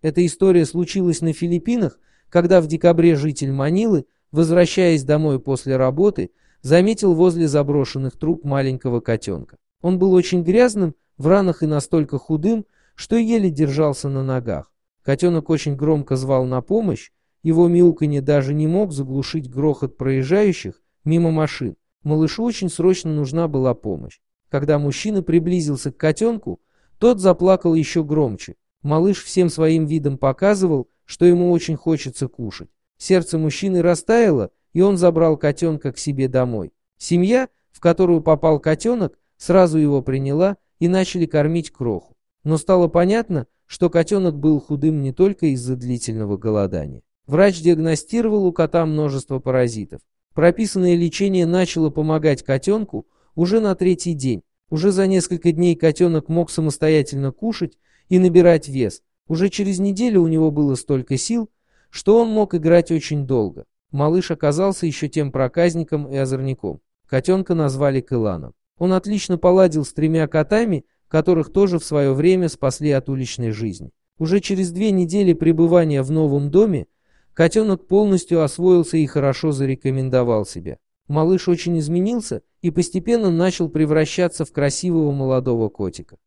Эта история случилась на Филиппинах, когда в декабре житель Манилы, возвращаясь домой после работы, заметил возле заброшенных труб маленького котенка. Он был очень грязным, в ранах и настолько худым, что еле держался на ногах. Котенок очень громко звал на помощь, его мяуканье даже не мог заглушить грохот проезжающих мимо машин. Малышу очень срочно нужна была помощь. Когда мужчина приблизился к котенку, тот заплакал еще громче. Малыш всем своим видом показывал, что ему очень хочется кушать. Сердце мужчины растаяло, и он забрал котенка к себе домой. Семья, в которую попал котенок, сразу его приняла и начали кормить кроху. Но стало понятно, что котенок был худым не только из-за длительного голодания. Врач диагностировал у кота множество паразитов. Прописанное лечение начало помогать котенку уже на третий день. Уже за несколько дней котенок мог самостоятельно кушать и набирать вес. Уже через неделю у него было столько сил, что он мог играть очень долго. Малыш оказался еще тем проказником и озорником. Котенка назвали Кэланом. Он отлично поладил с тремя котами, которых тоже в свое время спасли от уличной жизни. Уже через две недели пребывания в новом доме котенок полностью освоился и хорошо зарекомендовал себя. Малыш очень изменился и постепенно начал превращаться в красивого молодого котика.